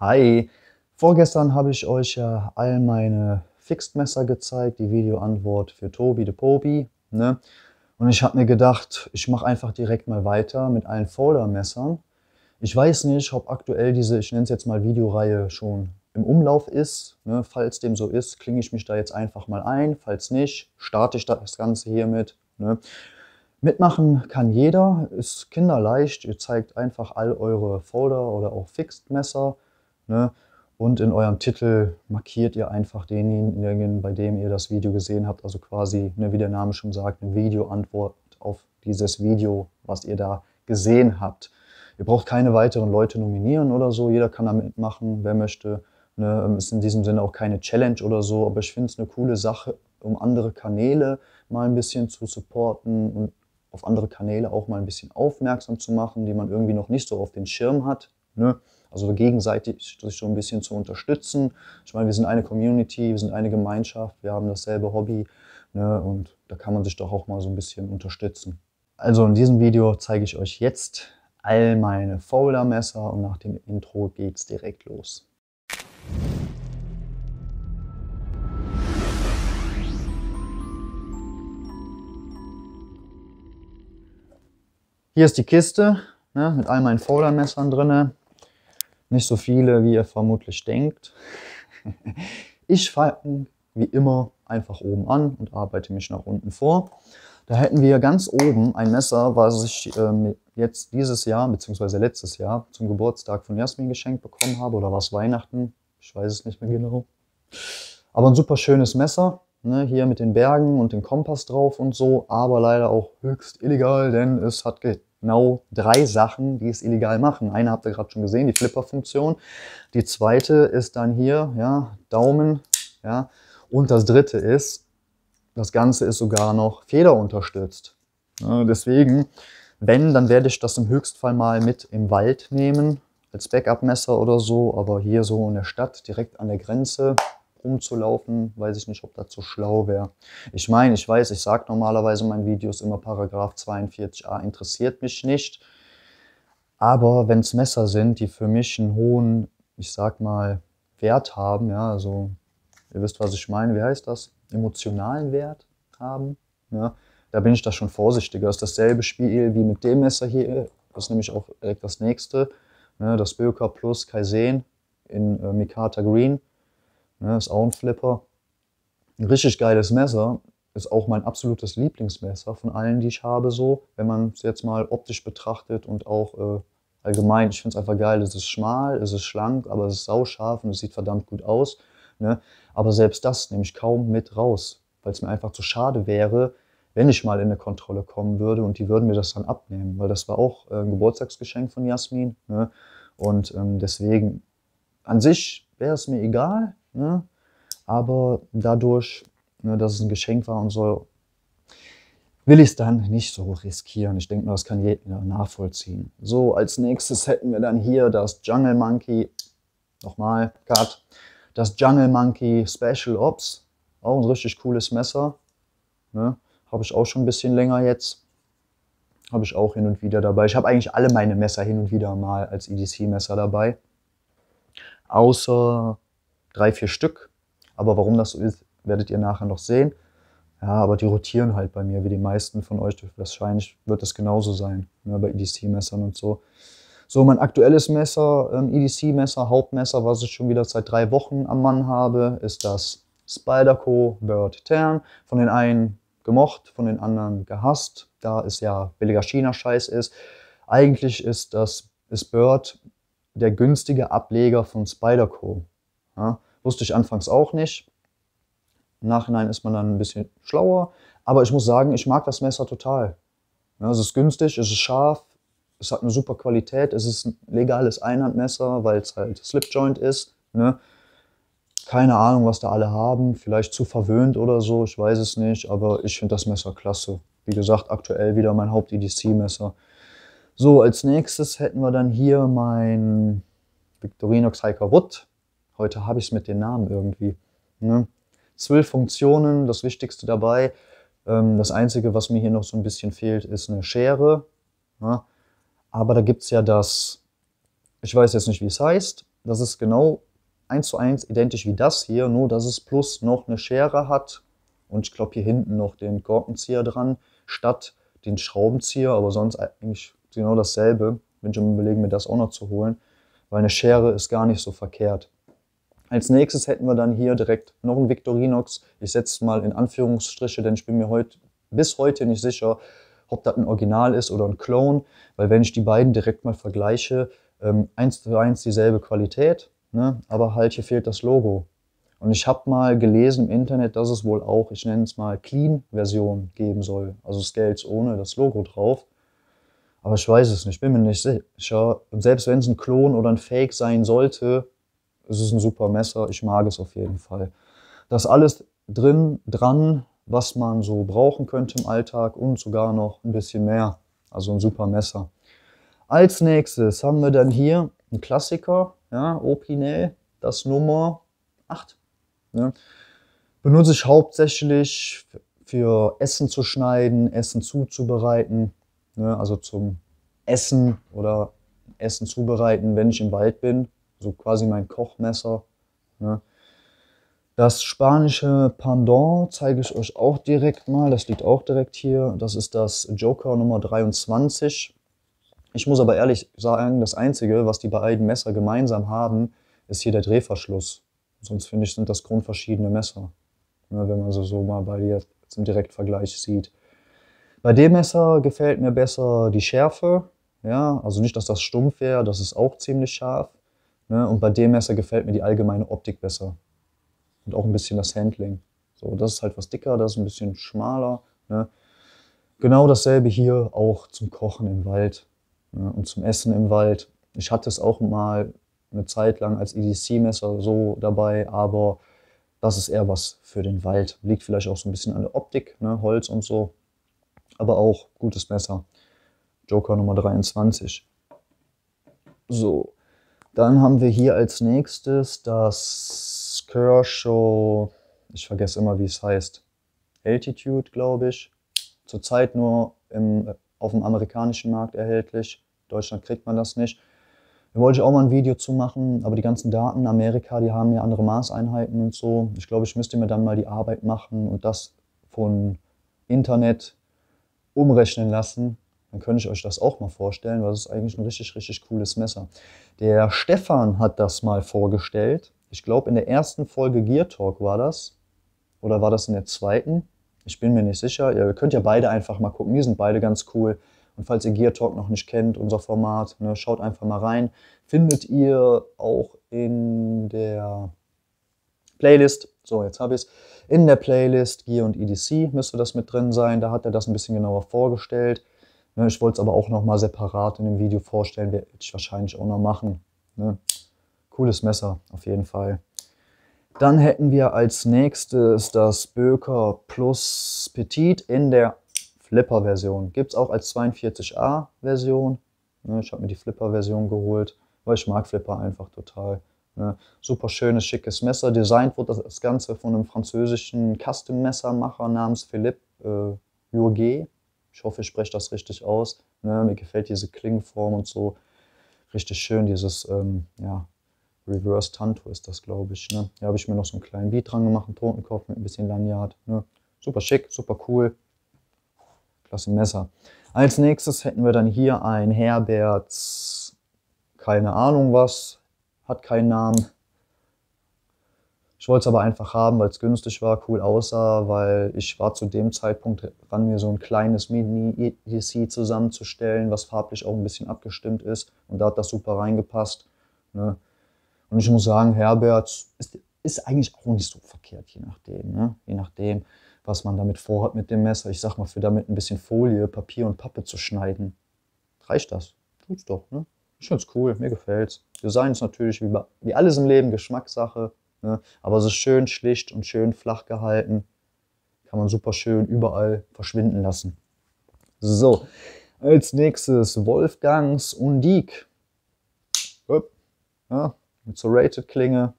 Hi! Vorgestern habe ich euch ja all meine Fixed-Messer gezeigt, die Videoantwort für Tobi de Pobi. Ne? Und ich habe mir gedacht, ich mache einfach direkt mal weiter mit allen Folder-Messern. Ich weiß nicht, ob aktuell diese, ich nenne es jetzt mal Videoreihe, schon im Umlauf ist. Ne? Falls dem so ist, klinge ich mich da jetzt einfach mal ein. Falls nicht, starte ich das Ganze hiermit. Ne? Mitmachen kann jeder, ist kinderleicht. Ihr zeigt einfach all eure Folder oder auch Fixed-Messer. Ne? Und in eurem Titel markiert ihr einfach denjenigen, bei dem ihr das Video gesehen habt. Also quasi, ne, wie der Name schon sagt, eine Videoantwort auf dieses Video, was ihr da gesehen habt. Ihr braucht keine weiteren Leute nominieren oder so. Jeder kann da mitmachen, wer möchte. Ne, ähm, ist in diesem Sinne auch keine Challenge oder so, aber ich finde es eine coole Sache, um andere Kanäle mal ein bisschen zu supporten und auf andere Kanäle auch mal ein bisschen aufmerksam zu machen, die man irgendwie noch nicht so auf den Schirm hat. Ne? Also gegenseitig sich so ein bisschen zu unterstützen. Ich meine, wir sind eine Community, wir sind eine Gemeinschaft, wir haben dasselbe Hobby ne? und da kann man sich doch auch mal so ein bisschen unterstützen. Also in diesem Video zeige ich euch jetzt all meine Foldermesser und nach dem Intro geht's direkt los. Hier ist die Kiste ne, mit all meinen Foldermessern drin. Nicht so viele, wie ihr vermutlich denkt. Ich fange wie immer einfach oben an und arbeite mich nach unten vor. Da hätten wir ganz oben ein Messer, was ich ähm, jetzt dieses Jahr, bzw. letztes Jahr, zum Geburtstag von Jasmin geschenkt bekommen habe. Oder war es Weihnachten? Ich weiß es nicht mehr genau. Aber ein super schönes Messer. Ne? hier mit den Bergen und dem Kompass drauf und so. Aber leider auch höchst illegal, denn es hat ge genau drei Sachen, die es illegal machen. Eine habt ihr gerade schon gesehen, die Flipper-Funktion. Die zweite ist dann hier, ja, Daumen, ja. Und das dritte ist, das Ganze ist sogar noch federunterstützt. Ja, deswegen, wenn, dann werde ich das im Höchstfall mal mit im Wald nehmen, als Backup-Messer oder so, aber hier so in der Stadt, direkt an der Grenze, rumzulaufen, weiß ich nicht, ob das so schlau wäre. Ich meine, ich weiß, ich sage normalerweise in meinen Videos immer Paragraph 42a interessiert mich nicht. Aber wenn es Messer sind, die für mich einen hohen, ich sag mal, Wert haben, ja, also ihr wisst, was ich meine, wie heißt das? Emotionalen Wert haben, ja, da bin ich da schon vorsichtiger. Das ist dasselbe Spiel wie mit dem Messer hier, das ist nämlich auch das nächste, ne, das Böker Plus Kaizen in äh, Mikata Green. Ne, ist auch ein Flipper. Ein richtig geiles Messer. Ist auch mein absolutes Lieblingsmesser von allen, die ich habe, so, wenn man es jetzt mal optisch betrachtet und auch äh, allgemein. Ich finde es einfach geil. Es ist schmal, es ist schlank, aber es ist sauscharf und es sieht verdammt gut aus. Ne? Aber selbst das nehme ich kaum mit raus, weil es mir einfach zu schade wäre, wenn ich mal in eine Kontrolle kommen würde und die würden mir das dann abnehmen, weil das war auch äh, ein Geburtstagsgeschenk von Jasmin. Ne? Und ähm, deswegen, an sich wäre es mir egal, ja? Ne? Aber dadurch, ne, dass es ein Geschenk war und so, will ich es dann nicht so riskieren. Ich denke, nur, das kann jeder nachvollziehen. So, als nächstes hätten wir dann hier das Jungle Monkey. Nochmal, Cut. Das Jungle Monkey Special Ops. Auch ein richtig cooles Messer. Ne? Habe ich auch schon ein bisschen länger jetzt. Habe ich auch hin und wieder dabei. Ich habe eigentlich alle meine Messer hin und wieder mal als EDC-Messer dabei. Außer drei, vier Stück. Aber warum das so ist, werdet ihr nachher noch sehen. Ja, aber die rotieren halt bei mir, wie die meisten von euch. Wahrscheinlich wird das genauso sein, ne, bei EDC-Messern und so. So, mein aktuelles Messer, ähm, EDC-Messer, Hauptmesser, was ich schon wieder seit drei Wochen am Mann habe, ist das Spyderco Bird Tern. Von den einen gemocht, von den anderen gehasst, da es ja billiger China-Scheiß ist. Eigentlich ist das ist Bird der günstige Ableger von Spyderco. Ja, wusste ich anfangs auch nicht. Im Nachhinein ist man dann ein bisschen schlauer. Aber ich muss sagen, ich mag das Messer total. Ja, es ist günstig, es ist scharf, es hat eine super Qualität, es ist ein legales Einhandmesser, weil es halt Slipjoint ist. Ne? Keine Ahnung, was da alle haben, vielleicht zu verwöhnt oder so, ich weiß es nicht, aber ich finde das Messer klasse. Wie gesagt, aktuell wieder mein Haupt-EDC-Messer. So, als nächstes hätten wir dann hier mein Victorinox Hiker Wood. Heute habe ich es mit den Namen irgendwie. Ne? Zwölf Funktionen, das Wichtigste dabei. Ähm, das Einzige, was mir hier noch so ein bisschen fehlt, ist eine Schere. Ne? Aber da gibt es ja das, ich weiß jetzt nicht, wie es heißt. Das ist genau eins zu eins identisch wie das hier, nur dass es plus noch eine Schere hat. Und ich glaube, hier hinten noch den Korkenzieher dran, statt den Schraubenzieher, aber sonst eigentlich genau dasselbe. Bin schon überlegen, mir das auch noch zu holen, weil eine Schere ist gar nicht so verkehrt. Als nächstes hätten wir dann hier direkt noch ein Victorinox. Ich setze mal in Anführungsstriche, denn ich bin mir heute, bis heute nicht sicher, ob das ein Original ist oder ein Clone, weil wenn ich die beiden direkt mal vergleiche, ähm, eins zu eins dieselbe Qualität, ne? aber halt hier fehlt das Logo. Und ich habe mal gelesen im Internet, dass es wohl auch, ich nenne es mal Clean-Version geben soll, also Scales ohne das Logo drauf. Aber ich weiß es nicht, bin mir nicht sicher. Und selbst wenn es ein Klon oder ein Fake sein sollte, es ist ein super Messer, ich mag es auf jeden Fall. Das alles drin, dran, was man so brauchen könnte im Alltag und sogar noch ein bisschen mehr. Also ein super Messer. Als nächstes haben wir dann hier ein Klassiker, ja, Opinel, das Nummer 8. Ne? Benutze ich hauptsächlich für Essen zu schneiden, Essen zuzubereiten, ne? also zum Essen oder Essen zubereiten, wenn ich im Wald bin so quasi mein Kochmesser. Ne? Das spanische Pendant zeige ich euch auch direkt mal. Das liegt auch direkt hier. Das ist das Joker Nummer 23. Ich muss aber ehrlich sagen, das Einzige, was die beiden Messer gemeinsam haben, ist hier der Drehverschluss. Sonst finde ich, sind das grundverschiedene Messer. Ne, wenn man sie so mal bei dir zum Direktvergleich sieht. Bei dem Messer gefällt mir besser die Schärfe. Ja, also nicht, dass das stumpf wäre, das ist auch ziemlich scharf. Ne? Und bei dem Messer gefällt mir die allgemeine Optik besser. Und auch ein bisschen das Handling. So, das ist halt was dicker, das ist ein bisschen schmaler. Ne? Genau dasselbe hier auch zum Kochen im Wald ne? und zum Essen im Wald. Ich hatte es auch mal eine Zeit lang als EDC-Messer so dabei, aber das ist eher was für den Wald. Liegt vielleicht auch so ein bisschen an der Optik, ne? Holz und so. Aber auch gutes Messer. Joker Nummer 23. So, dann haben wir hier als nächstes das Kershaw, ich vergesse immer, wie es heißt, Altitude, glaube ich. Zurzeit nur im, auf dem amerikanischen Markt erhältlich. In Deutschland kriegt man das nicht. Da wollte ich auch mal ein Video zu machen, aber die ganzen Daten, in Amerika, die haben ja andere Maßeinheiten und so. Ich glaube, ich müsste mir dann mal die Arbeit machen und das von Internet umrechnen lassen, dann könnte ich euch das auch mal vorstellen, weil es ist eigentlich ein richtig, richtig cooles Messer. Der Stefan hat das mal vorgestellt. Ich glaube, in der ersten Folge Gear Talk war das. Oder war das in der zweiten? Ich bin mir nicht sicher. Ihr könnt ja beide einfach mal gucken. Die sind beide ganz cool. Und falls ihr Gear Talk noch nicht kennt, unser Format, ne, schaut einfach mal rein. Findet ihr auch in der Playlist. So, jetzt habe ich es. In der Playlist Gear und EDC müsste das mit drin sein. Da hat er das ein bisschen genauer vorgestellt. Ne, ich wollte es aber auch nochmal separat in dem Video vorstellen, werde ich wahrscheinlich auch noch machen. Ne? Cooles Messer, auf jeden Fall. Dann hätten wir als nächstes das Böker Plus Petit in der Flipper-Version. Gibt es auch als 42a-Version. Ne, ich habe mir die Flipper-Version geholt, weil ich mag Flipper einfach total. Ne, super schönes, schickes Messer. Designt wurde das Ganze von einem französischen Custom-Messermacher namens Philippe äh, Jourget. Ich hoffe, ich spreche das richtig aus. Ne? Mir gefällt diese Klingenform und so richtig schön, dieses ähm, ja, Reverse Tanto ist das, glaube ich. Ne? Hier habe ich mir noch so einen kleinen Beat dran gemacht, einen Totenkopf mit ein bisschen Lanyard. Ne? Super schick, super cool. Klasse Messer. Als nächstes hätten wir dann hier ein Herberts, keine Ahnung was, hat keinen Namen, ich wollte es aber einfach haben, weil es günstig war, cool aussah, weil ich war zu dem Zeitpunkt dran, mir so ein kleines Mini-EDC zusammenzustellen, was farblich auch ein bisschen abgestimmt ist. Und da hat das super reingepasst. Ne? Und ich muss sagen, Herbert ist, ist, eigentlich auch nicht so verkehrt, je nachdem. Ne? Je nachdem, was man damit vorhat mit dem Messer. Ich sag mal, für damit ein bisschen Folie, Papier und Pappe zu schneiden. Reicht das? Tut's doch, ne? Ich find's cool, mir gefällt's. Design ist natürlich wie, wie alles im Leben Geschmackssache. Ne? Aber es ist schön schlicht und schön flach gehalten. Kann man super schön überall verschwinden lassen. So, als nächstes Wolfgangs Undik. Ja, ne? mit so Rated-Klinge.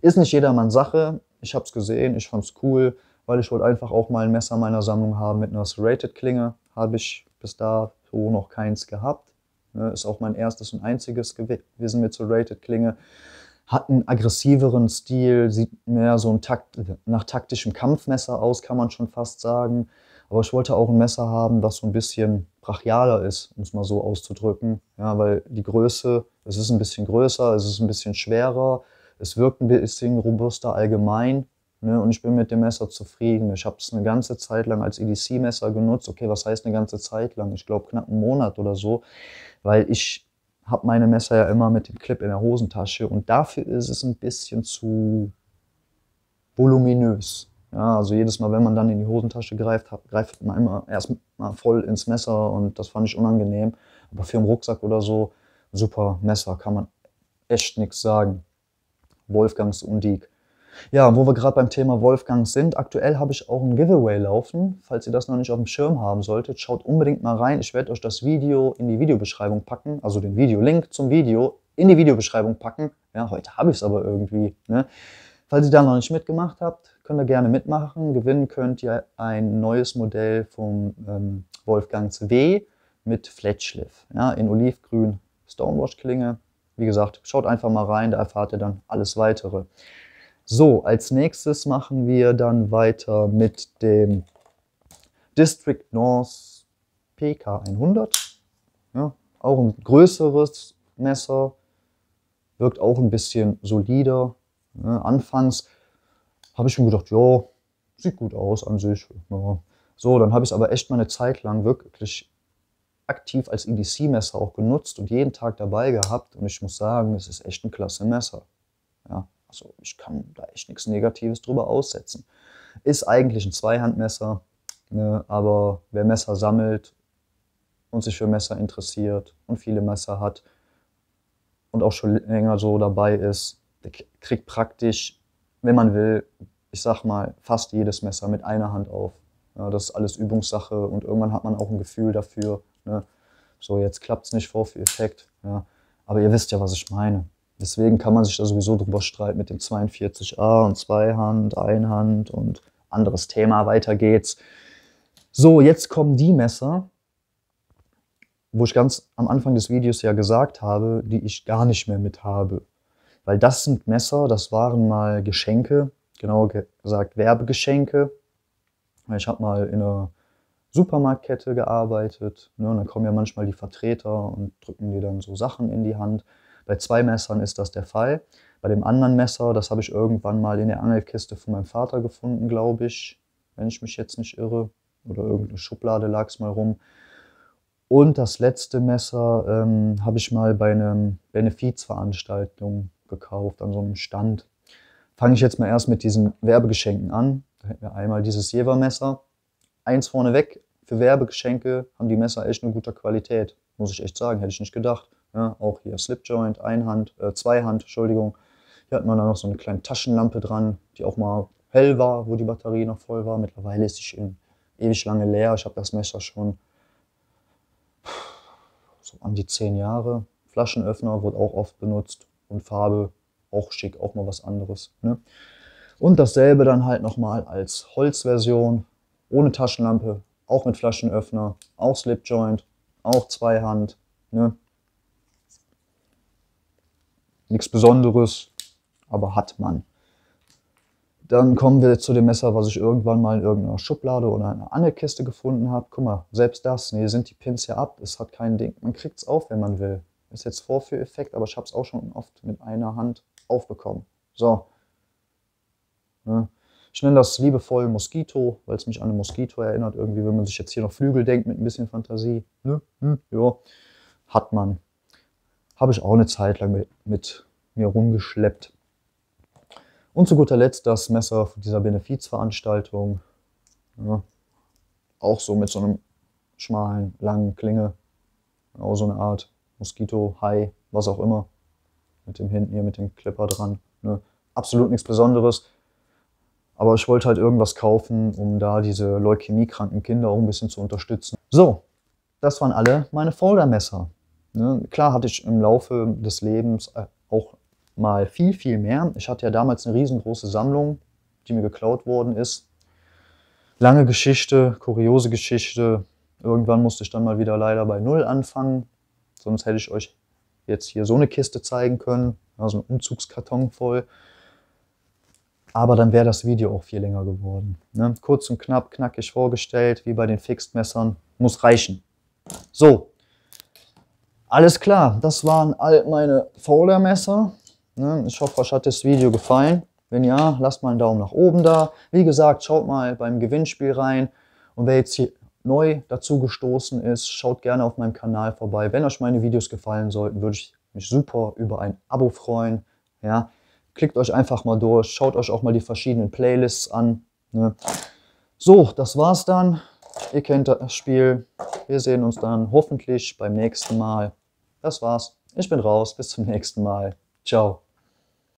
Ist nicht jedermanns Sache. Ich habe es gesehen, ich fand es cool, weil ich wollte einfach auch mal ein Messer meiner Sammlung haben mit einer Serrated-Klinge. Habe ich bis da so noch keins gehabt. Ne? Ist auch mein erstes und einziges gewesen mit Serrated-Klinge hat einen aggressiveren Stil, sieht mehr so ein Takt, nach taktischem Kampfmesser aus, kann man schon fast sagen. Aber ich wollte auch ein Messer haben, was so ein bisschen brachialer ist, um es mal so auszudrücken. Ja, weil die Größe, es ist ein bisschen größer, es ist ein bisschen schwerer, es wirkt ein bisschen robuster allgemein. Ne? Und ich bin mit dem Messer zufrieden. Ich habe es eine ganze Zeit lang als EDC-Messer genutzt. Okay, was heißt eine ganze Zeit lang? Ich glaube knapp einen Monat oder so, weil ich habe meine Messer ja immer mit dem Clip in der Hosentasche und dafür ist es ein bisschen zu voluminös. Ja, also jedes Mal, wenn man dann in die Hosentasche greift, hat, greift man immer erstmal voll ins Messer und das fand ich unangenehm. Aber für einen Rucksack oder so, super Messer, kann man echt nichts sagen. Wolfgangs Undig ja, wo wir gerade beim Thema Wolfgang sind, aktuell habe ich auch ein Giveaway laufen. Falls ihr das noch nicht auf dem Schirm haben solltet, schaut unbedingt mal rein. Ich werde euch das Video in die Videobeschreibung packen, also den Videolink zum Video in die Videobeschreibung packen. Ja, heute habe ich es aber irgendwie. Ne? Falls ihr da noch nicht mitgemacht habt, könnt ihr gerne mitmachen. Gewinnen könnt ihr ein neues Modell vom ähm, Wolfgangs W mit Fletchliff. ja, in Olivgrün Stonewash-Klinge. Wie gesagt, schaut einfach mal rein, da erfahrt ihr dann alles weitere. So, als nächstes machen wir dann weiter mit dem District North PK100. Ja, auch ein größeres Messer, wirkt auch ein bisschen solider. Ja, anfangs habe ich mir gedacht, ja, sieht gut aus an sich. Ja. So, dann habe ich es aber echt mal eine Zeit lang wirklich aktiv als EDC-Messer auch genutzt und jeden Tag dabei gehabt. Und ich muss sagen, es ist echt ein klasse Messer. Ja. Also ich kann da echt nichts Negatives drüber aussetzen. Ist eigentlich ein Zweihandmesser, ne? aber wer Messer sammelt und sich für Messer interessiert und viele Messer hat und auch schon länger so dabei ist, der kriegt praktisch, wenn man will, ich sag mal, fast jedes Messer mit einer Hand auf. Ja, das ist alles Übungssache und irgendwann hat man auch ein Gefühl dafür. Ne? So, jetzt klappt es nicht vor für Effekt. Ja. Aber ihr wisst ja, was ich meine. Deswegen kann man sich da sowieso drüber streiten mit dem 42a und Zweihand, Einhand und anderes Thema. Weiter geht's. So, jetzt kommen die Messer, wo ich ganz am Anfang des Videos ja gesagt habe, die ich gar nicht mehr mit habe. Weil das sind Messer, das waren mal Geschenke, genauer gesagt Werbegeschenke. Ich habe mal in einer Supermarktkette gearbeitet. Ne, und dann kommen ja manchmal die Vertreter und drücken dir dann so Sachen in die Hand. Bei zwei Messern ist das der Fall. Bei dem anderen Messer, das habe ich irgendwann mal in der Angelkiste von meinem Vater gefunden, glaube ich, wenn ich mich jetzt nicht irre. Oder irgendeine Schublade lag es mal rum. Und das letzte Messer ähm, habe ich mal bei einem Benefizveranstaltung gekauft, an so einem Stand. Fange ich jetzt mal erst mit diesen Werbegeschenken an. Da hätten wir einmal dieses Jever-Messer. Eins vorneweg, für Werbegeschenke haben die Messer echt eine gute Qualität, muss ich echt sagen, hätte ich nicht gedacht. Ja, auch hier Slipjoint, Einhand, äh, Zweihand, Entschuldigung. Hier hat man dann noch so eine kleine Taschenlampe dran, die auch mal hell war, wo die Batterie noch voll war. Mittlerweile ist sie schon ewig lange leer. Ich habe das Messer schon so an die zehn Jahre. Flaschenöffner wurde auch oft benutzt und Farbe auch schick, auch mal was anderes. Ne? Und dasselbe dann halt nochmal als Holzversion, ohne Taschenlampe, auch mit Flaschenöffner, auch Slipjoint, auch Zweihand. Ne? nichts Besonderes, aber hat man. Dann kommen wir zu dem Messer, was ich irgendwann mal in irgendeiner Schublade oder einer Angelkiste gefunden habe. Guck mal, selbst das, nee, sind die Pins ja ab, es hat kein Ding. Man kriegt es auf, wenn man will. Ist jetzt Vorführeffekt, aber ich habe es auch schon oft mit einer Hand aufbekommen. So. Ich nenne das liebevoll Moskito, weil es mich an ein Moskito erinnert. Irgendwie, wenn man sich jetzt hier noch Flügel denkt mit ein bisschen Fantasie. Ne? Hm, ja, hat man habe ich auch eine Zeit lang mit, mit mir rumgeschleppt. Und zu guter Letzt das Messer dieser Benefizveranstaltung. Ja, auch so mit so einem schmalen, langen Klinge. Auch genau so eine Art Moskito, Hai, was auch immer. Mit dem hinten hier, mit dem Clipper dran. Ne? Absolut nichts Besonderes. Aber ich wollte halt irgendwas kaufen, um da diese leukämiekranken Kinder auch ein bisschen zu unterstützen. So, das waren alle meine Foldermesser. Ne? Klar hatte ich im Laufe des Lebens äh, auch mal viel, viel mehr. Ich hatte ja damals eine riesengroße Sammlung, die mir geklaut worden ist. Lange Geschichte, kuriose Geschichte. Irgendwann musste ich dann mal wieder leider bei Null anfangen. Sonst hätte ich euch jetzt hier so eine Kiste zeigen können, also einen Umzugskarton voll. Aber dann wäre das Video auch viel länger geworden. Ne? Kurz und knapp, knackig vorgestellt, wie bei den Fixed-Messern. Muss reichen. So, alles klar, das waren all meine Folder-Messer. Ne, ich hoffe, euch hat das Video gefallen. Wenn ja, lasst mal einen Daumen nach oben da. Wie gesagt, schaut mal beim Gewinnspiel rein. Und wer jetzt hier neu dazu gestoßen ist, schaut gerne auf meinem Kanal vorbei. Wenn euch meine Videos gefallen sollten, würde ich mich super über ein Abo freuen. Ja, klickt euch einfach mal durch, schaut euch auch mal die verschiedenen Playlists an. Ne. So, das war's dann. Ihr kennt das Spiel. Wir sehen uns dann hoffentlich beim nächsten Mal. Das war's. Ich bin raus. Bis zum nächsten Mal. Ciao.